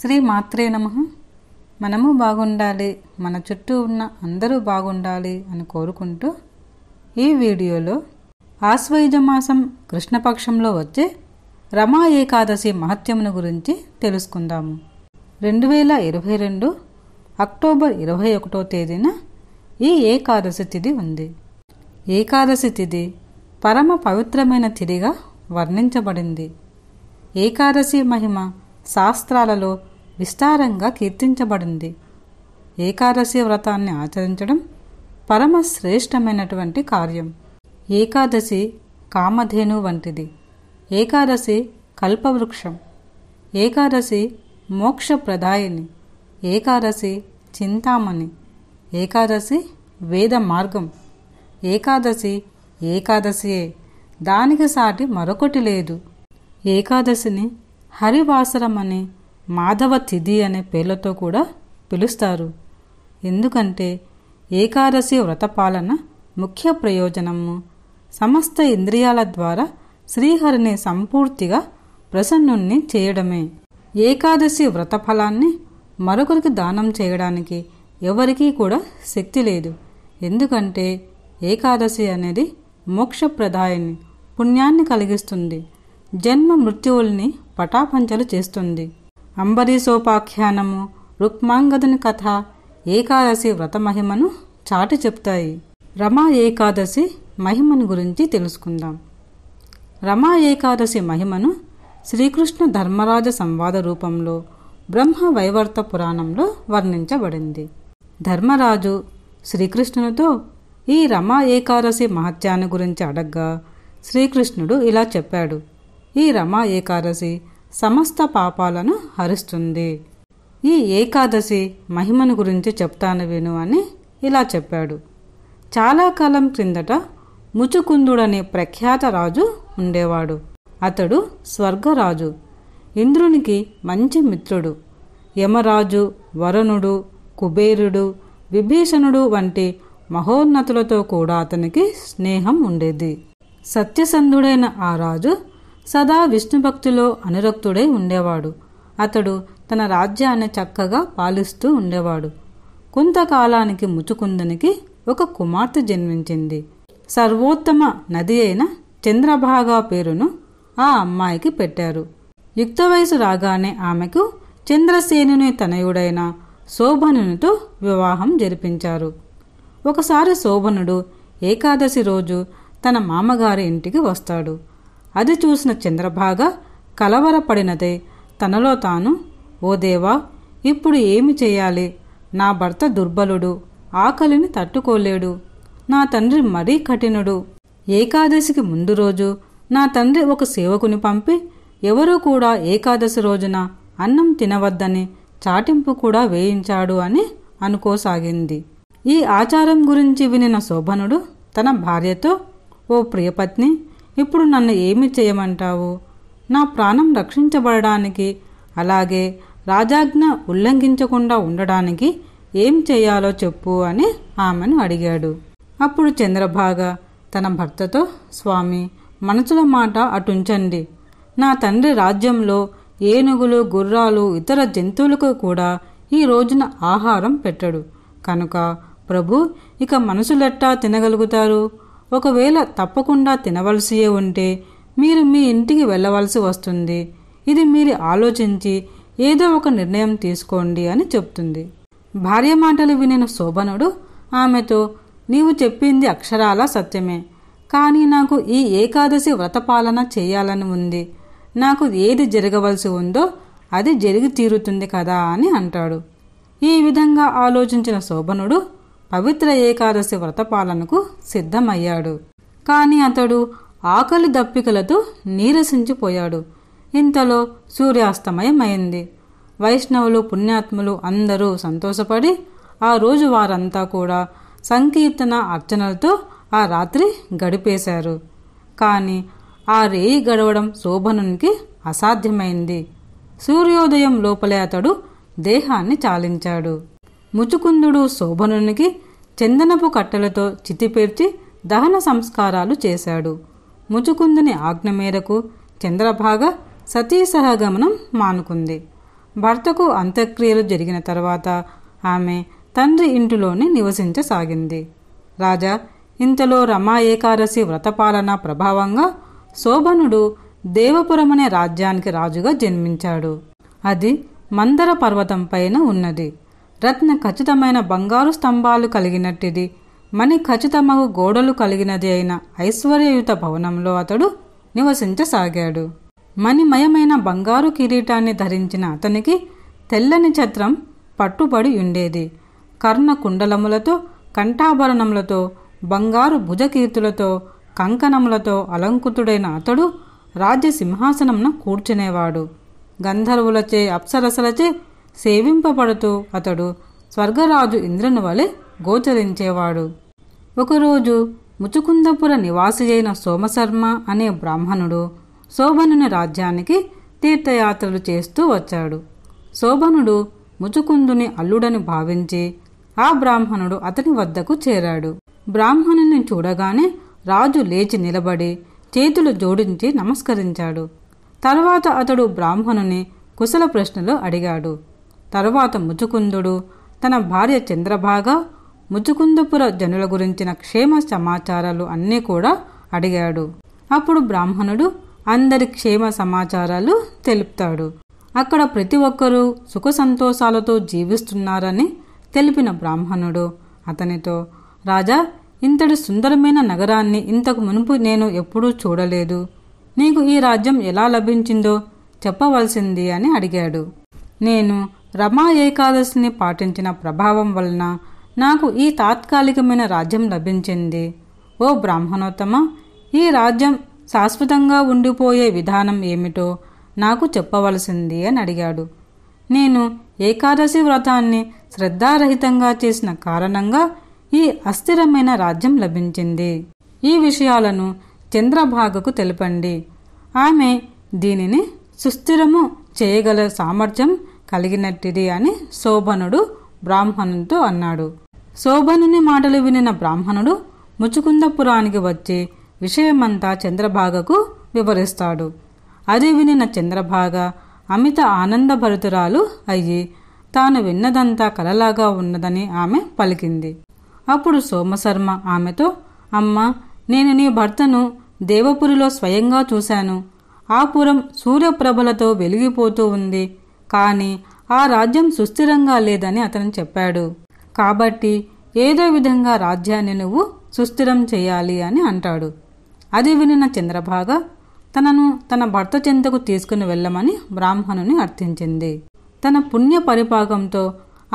శ్రీ మాత్రే నమ మనము బాగుండాలి మన చుట్టూ ఉన్న అందరూ బాగుండాలి అని కోరుకుంటూ ఈ వీడియోలో ఆశ్వయుజ మాసం కృష్ణపక్షంలో వచ్చే రమా ఏకాదశి మహత్యమును గురించి తెలుసుకుందాము రెండు వేల ఇరవై రెండు అక్టోబర్ ఇరవై ఒకటో తేదీన ఈ ఏకాదశి తిథి ఉంది ఏకాదశి తిథి పరమ పవిత్రమైన తిథిగా వర్ణించబడింది ఏకాదశి మహిమ శాస్త్రాలలో విస్తారంగా కీర్తించబడింది ఏకాదశి వ్రతాన్ని ఆచరించడం పరమ శ్రేష్టమైనటువంటి కార్యం ఏకాదశి కామధేను వంటిది ఏకాదశి కల్పవృక్షం ఏకాదశి మోక్షప్రదాయని ఏకాదశి చింతామణి ఏకాదశి వేద మార్గం ఏకాదశి ఏకాదశియే దానికి సాటి మరొకటి లేదు ఏకాదశిని హరివాసరం అనే మాధవ తిథి అనే పేర్లతో కూడా పిలుస్తారు ఎందుకంటే ఏకాదశి వ్రతపాలన ముఖ్య ప్రయోజనము సమస్త ఇంద్రియాల ద్వారా శ్రీహరిని సంపూర్తిగా ప్రసన్నుణ్ణి చేయడమే ఏకాదశి వ్రతఫలాన్ని మరొకరికి దానం చేయడానికి ఎవరికీ కూడా శక్తి లేదు ఎందుకంటే ఏకాదశి అనేది మోక్షప్రదాయని పుణ్యాన్ని కలిగిస్తుంది జన్మ మృత్యువుల్ని పటాపంచలు చేస్తుంది అంబరీషోపాఖ్యానము రుక్మాంగదుని కథ ఏకాదశి వ్రతమహిమను చాటి చెప్తాయి రమా ఏకాదశి మహిమను గురించి తెలుసుకుందాం రమా ఏకాదశి మహిమను శ్రీకృష్ణ ధర్మరాజ సంవాద రూపంలో బ్రహ్మ వైవర్త పురాణంలో వర్ణించబడింది ధర్మరాజు శ్రీకృష్ణునితో ఈ రమా ఏకాదశి మహత్యాన్ని గురించి అడగ్గా శ్రీకృష్ణుడు ఇలా చెప్పాడు ఈ రమా ఏకాదశి సమస్త పాపాలను హరిస్తుంది ఈ ఏకాదశి మహిమను గురించి చెప్తాను విను అని ఇలా చెప్పాడు చాలా కాలం క్రిందట ముచుకుందుడనే ప్రఖ్యాత రాజు ఉండేవాడు అతడు స్వర్గరాజు ఇంద్రునికి మంచి మిత్రుడు యమరాజు వరుణుడు కుబేరుడు విభీషణుడు వంటి మహోన్నతులతో కూడా అతనికి స్నేహం ఉండేది సత్యసంధుడైన ఆ రాజు సదా విష్ణు భక్తులో అనురక్తుడై ఉండేవాడు అతడు తన రాజ్యాన్ని చక్కగా పాలిస్తూ ఉండేవాడు కొంతకాలానికి ముచుకుందనికి ఒక కుమార్తె జన్మించింది సర్వోత్తమ నది అయిన చంద్రభాగా పేరును ఆ అమ్మాయికి పెట్టారు యుక్త వయసు రాగానే ఆమెకు చంద్రసేనుని తనయుడైన శోభనునితో వివాహం జరిపించారు ఒకసారి శోభనుడు ఏకాదశి రోజు తన మామగారి ఇంటికి వస్తాడు అది చూసిన చంద్రభాగ కలవరపడినదే తనలో తాను ఓ దేవా ఇప్పుడు ఏమి చేయాలి నా భర్త దుర్బలుడు ఆకలిని తట్టుకోలేడు నా తండ్రి మరీ కఠినుడు ఏకాదశికి ముందు రోజు నా తండ్రి ఒక సేవకుని పంపి ఎవరూ కూడా ఏకాదశి రోజున అన్నం తినవద్దని చాటింపు కూడా వేయించాడు అని అనుకోసాగింది ఈ ఆచారం గురించి వినిన శోభనుడు తన భార్యతో ఓ ప్రియపత్ని ఇప్పుడు నన్ను ఏమి చేయమంటావు నా ప్రాణం రక్షించబడడానికి అలాగే రాజాజ్ఞ ఉల్లంఘించకుండా ఉండడానికి ఏం చేయాలో చెప్పు అని ఆమెను అడిగాడు అప్పుడు చంద్రభాగ తన భర్తతో స్వామి మనసుల మాట అటుంచండి నా తండ్రి రాజ్యంలో ఏనుగులు గుర్రాలు ఇతర జంతువులకు కూడా ఈ రోజున ఆహారం పెట్టడు కనుక ప్రభు ఇక మనసులెట్టా తినగలుగుతారు ఒకవేళ తప్పకుండా తినవలసియే ఉంటే మీరు మీ ఇంటికి వెళ్ళవలసి వస్తుంది ఇది మీరు ఆలోచించి ఏదో ఒక నిర్ణయం తీసుకోండి అని చెప్తుంది భార్య మాటలు వినిన శోభనుడు ఆమెతో నీవు చెప్పింది అక్షరాల సత్యమే కానీ నాకు ఈ ఏకాదశి వ్రతపాలన చేయాలని ఉంది నాకు ఏది జరగవలసి ఉందో అది జరిగి తీరుతుంది కదా అని అంటాడు ఈ విధంగా ఆలోచించిన శోభనుడు పవిత్ర ఏకాదశి వ్రతపాలనకు సిద్ధమయ్యాడు కాని అతడు ఆకలి దప్పికలతో నీరసించిపోయాడు ఇంతలో సూర్యాస్తమయమైంది వైష్ణవులు పుణ్యాత్ములు అందరూ సంతోషపడి ఆ రోజు వారంతా కూడా సంకీర్తన అర్చనలతో ఆ రాత్రి గడిపేశారు కానీ ఆ రేయి గడవడం శోభనునికి అసాధ్యమైంది సూర్యోదయం లోపలే అతడు దేహాన్ని చాలించాడు ముచుకుందుడు శోభనునికి చందనపు కట్టెలతో చితిపేర్చి దహన సంస్కారాలు చేశాడు ముచుకుందుని ఆజ్ఞ మేరకు చంద్రభాగ సతీ సహగమనం మానుకుంది భర్తకు అంత్యక్రియలు జరిగిన తర్వాత ఆమె తండ్రి ఇంటిలోనే నివసించసాగింది రాజా ఇంతలో రమా ఏకాదశి వ్రతపాలన ప్రభావంగా శోభనుడు దేవపురమనే రాజ్యానికి రాజుగా జన్మించాడు అది మందర పర్వతం పైన ఉన్నది రత్న ఖచ్చితమైన బంగారు స్తంభాలు కలిగినట్టిది మణి ఖచ్చితమగు గోడలు కలిగినది అయిన ఐశ్వర్యయుత భవనంలో అతడు నివసించసాగాడు మణిమయమైన బంగారు కిరీటాన్ని ధరించిన అతనికి తెల్లని ఛత్రం పట్టుబడి ఉండేది కర్ణ కుండలములతో కంఠాభరణములతో బంగారు భుజకీర్తులతో కంకణములతో అలంకృతుడైన అతడు రాజ్య కూర్చునేవాడు గంధర్వులచే అప్సరసలచే సేవింపబడుతూ అతడు స్వర్గరాజు ఇంద్రుని వలె గోచరించేవాడు ఒకరోజు ముచుకుందపుర నివాసి అయిన సోమశర్మ అనే బ్రాహ్మణుడు శోభనుని రాజ్యానికి తీర్థయాత్రలు చేస్తూ వచ్చాడు శోభనుడు ముచుకుందుని అల్లుడని భావించి ఆ బ్రాహ్మణుడు అతని వద్దకు చేరాడు బ్రాహ్మణుని చూడగానే రాజు లేచి నిలబడి చేతులు జోడించి నమస్కరించాడు తర్వాత అతడు బ్రాహ్మణుని కుశల ప్రశ్నలు అడిగాడు తరువాత ముచుకుందుడు తన భార్య చంద్రభాగ ముచుకుందుపుర జనుల గురించిన క్షేమ సమాచారాలు అన్నీ కూడా అడిగాడు అప్పుడు బ్రాహ్మణుడు అందరి క్షేమ సమాచారాలు తెలుపుతాడు అక్కడ ప్రతి ఒక్కరూ సుఖ సంతోషాలతో జీవిస్తున్నారని తెలిపిన బ్రాహ్మణుడు అతనితో రాజా ఇంతటి సుందరమైన నగరాన్ని ఇంతకు మునుపు నేను ఎప్పుడూ చూడలేదు నీకు ఈ రాజ్యం ఎలా లభించిందో చెప్పవలసింది అని అడిగాడు నేను రమా ఏకాదశిని పాటించిన ప్రభావం వలన నాకు ఈ తాత్కాలికమైన రాజ్యం లభించింది ఓ బ్రాహ్మణోత్తమ ఈ రాజ్యం శాశ్వతంగా ఉండిపోయే విధానం ఏమిటో నాకు చెప్పవలసింది అని అడిగాడు నేను ఏకాదశి వ్రతాన్ని శ్రద్ధారహితంగా చేసిన కారణంగా ఈ అస్థిరమైన రాజ్యం లభించింది ఈ విషయాలను చంద్రభాగకు తెలిపండి ఆమె దీనిని సుస్థిరము చేయగల సామర్థ్యం కలిగినట్టిది అని శోభనుడు బ్రాహ్మణునితో అన్నాడు శోభనుని మాటలు వినిన బ్రాహ్మణుడు ముచుకుందపురానికి వచ్చి విషయమంతా చంద్రభాగకు వివరిస్తాడు అది వినిన చంద్రభాగ అమిత ఆనందభరితురాలు అయ్యి తాను విన్నదంతా కలలాగా ఉన్నదని ఆమె పలికింది అప్పుడు సోమశర్మ ఆమెతో అమ్మ నేను నీ భర్తను దేవపురిలో స్వయంగా చూశాను ఆ పురం సూర్యప్రభలతో వెలిగిపోతూ ఉంది కానీ ఆ రాజ్యం సుస్థిరంగా లేదని అతను చెప్పాడు కాబట్టి ఏదో విధంగా రాజ్యాన్ని నువ్వు సుస్థిరం చేయాలి అని అంటాడు అది వినిన చంద్రభాగ తనను తన భర్త చెంతకు తీసుకుని వెళ్ళమని బ్రాహ్మణుని అర్థించింది తన పుణ్య పరిపాకంతో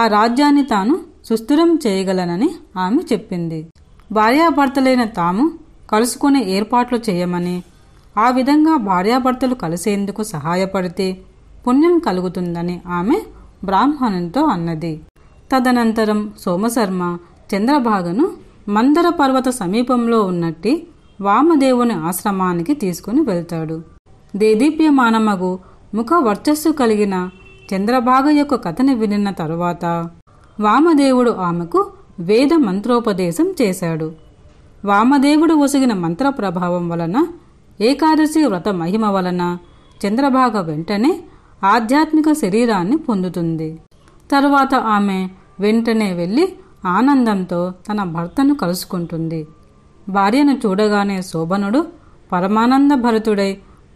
ఆ రాజ్యాన్ని తాను సుస్థిరం చేయగలనని ఆమె చెప్పింది భార్యాభర్తలైన తాము కలుసుకునే ఏర్పాట్లు చేయమని ఆ విధంగా భార్యాభర్తలు కలిసేందుకు సహాయపడితే పుణ్యం కలుగుతుందని ఆమె బ్రాహ్మణునితో అన్నది తదనంతరం సోమశర్మ చంద్రభాగను మందర పర్వత సమీపంలో ఉన్నట్టి వామదేవుని ఆశ్రమానికి తీసుకుని వెళ్తాడు దేదీప్యమానమగు ముఖ వర్చస్సు కలిగిన చంద్రభాగ యొక్క కథని వినిన తరువాత వామదేవుడు ఆమెకు వేద మంత్రోపదేశం చేశాడు వామదేవుడు ఒసిగిన మంత్ర ప్రభావం వలన ఏకాదశి వ్రత మహిమ వలన చంద్రభాగ వెంటనే ఆధ్యాత్మిక శరీరాన్ని పొందుతుంది తరువాత ఆమె వెంటనే వెళ్ళి ఆనందంతో తన భర్తను కలుసుకుంటుంది భార్యను చూడగానే శోభనుడు పరమానంద భరతుడై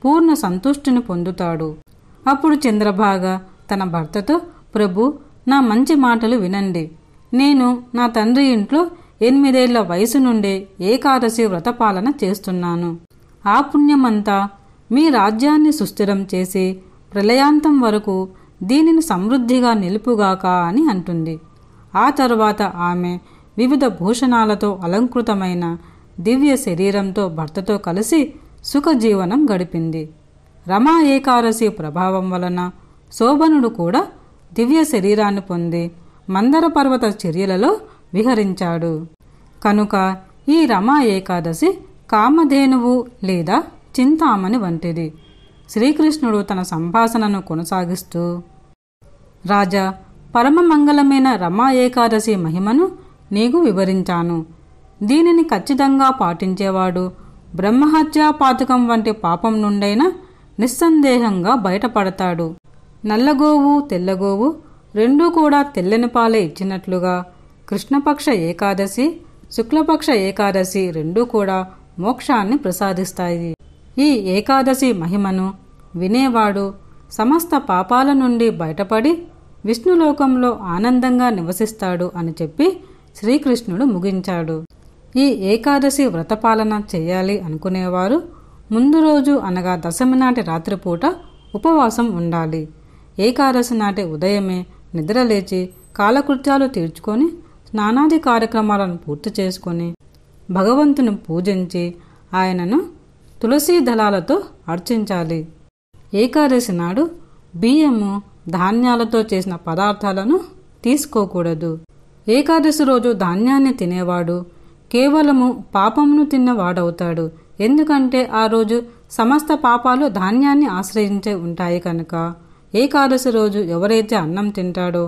పూర్ణ సంతుష్టిని పొందుతాడు అప్పుడు చంద్రభాగ తన భర్తతో ప్రభు నా మంచి మాటలు వినండి నేను నా తండ్రి ఇంట్లో ఎనిమిదేళ్ల వయసు నుండే ఏకాదశి వ్రతపాలన చేస్తున్నాను ఆ పుణ్యమంతా మీ రాజ్యాన్ని సుస్థిరం చేసి ప్రళయాంతం వరకు దీనిని సమృద్ధిగా నిలుపుగాక అని అంటుంది ఆ తరువాత ఆమె వివిధ భూషణాలతో అలంకృతమైన దివ్య శరీరంతో భర్తతో కలిసి సుఖజీవనం గడిపింది రమా ఏకారసి ప్రభావం వలన శోభనుడు కూడా దివ్య శరీరాన్ని పొంది మందర పర్వత చర్యలలో విహరించాడు కనుక ఈ రమా ఏకాదశి కామధేనువు లేదా చింతామణి వంటిది శ్రీకృష్ణుడు తన సంభాషణను కొనసాగిస్తూ రాజా పరమమంగళమైన రమా ఏకాదశి మహిమను నీకు వివరించాను దీనిని ఖచ్చితంగా పాటించేవాడు బ్రహ్మహత్యా పాతకం వంటి పాపం నుండైనా నిస్సందేహంగా బయటపడతాడు నల్లగోవు తెల్లగోవు రెండూ కూడా తెల్లని పాలే ఇచ్చినట్లుగా కృష్ణపక్ష ఏకాదశి శుక్లపక్ష ఏకాదశి రెండూ కూడా మోక్షాన్ని ప్రసాదిస్తాయి ఈ ఏకాదశి మహిమను వినేవాడు సమస్త పాపాల నుండి బయటపడి విష్ణులోకంలో ఆనందంగా నివసిస్తాడు అని చెప్పి శ్రీకృష్ణుడు ముగించాడు ఈ ఏకాదశి వ్రతపాలన చేయాలి అనుకునేవారు ముందు రోజు అనగా దశమి నాటి రాత్రిపూట ఉపవాసం ఉండాలి ఏకాదశి నాటి ఉదయమే నిద్రలేచి కాలకృత్యాలు తీర్చుకొని స్నానాది కార్యక్రమాలను పూర్తి చేసుకొని భగవంతుని పూజించి ఆయనను తులసీ దళాలతో అర్చించాలి ఏకాదశి నాడు బియ్యము ధాన్యాలతో చేసిన పదార్థాలను తీసుకోకూడదు ఏకాదశి రోజు ధాన్యాన్ని తినేవాడు కేవలము పాపమును తిన్నవాడవుతాడు ఎందుకంటే ఆ రోజు సమస్త పాపాలు ధాన్యాన్ని ఆశ్రయించే ఉంటాయి కనుక ఏకాదశి రోజు ఎవరైతే అన్నం తింటాడో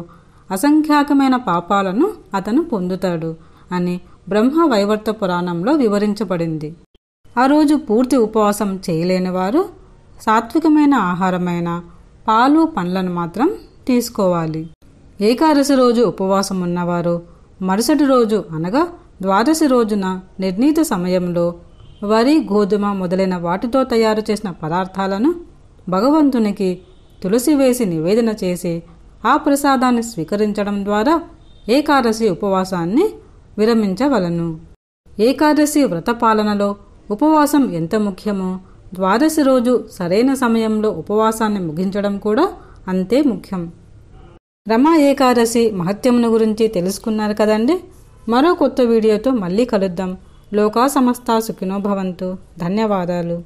అసంఖ్యాకమైన పాపాలను అతను పొందుతాడు అని బ్రహ్మ వైవర్త పురాణంలో వివరించబడింది ఆ రోజు పూర్తి ఉపవాసం చేయలేని వారు సాత్వికమైన ఆహారమైన పాలు పండ్లను మాత్రం తీసుకోవాలి ఏకాదశి రోజు ఉపవాసం ఉన్నవారు మరుసటి రోజు అనగా ద్వాదశి రోజున నిర్ణీత సమయంలో వరి గోధుమ మొదలైన వాటితో తయారు చేసిన పదార్థాలను భగవంతునికి తులసి వేసి నివేదన చేసి ఆ ప్రసాదాన్ని స్వీకరించడం ద్వారా ఏకాదశి ఉపవాసాన్ని విరమించవలను ఏకాదశి వ్రత పాలనలో ఉపవాసం ఎంత ముఖ్యమో ద్వాదశి రోజు సరైన సమయంలో ఉపవాసాన్ని ముగించడం కూడా అంతే ముఖ్యం రమా ఏకాదశి మహత్యమును గురించి తెలుసుకున్నారు కదండి మరో కొత్త వీడియోతో మళ్ళీ కలుద్దాం లోకా సమస్త సుఖినోభవంతు ధన్యవాదాలు